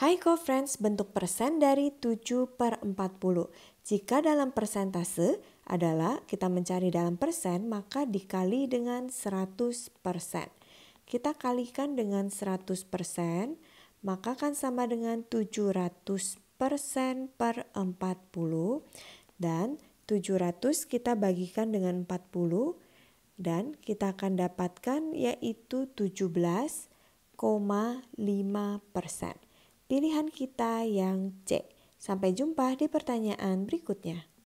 High friends, bentuk persen dari 7 per 40. Jika dalam persentase adalah kita mencari dalam persen, maka dikali dengan 100 persen. Kita kalikan dengan 100 persen, maka akan sama dengan 700 persen per 40. Dan 700 kita bagikan dengan 40 dan kita akan dapatkan yaitu 17,5 persen pilihan kita yang C. Sampai jumpa di pertanyaan berikutnya.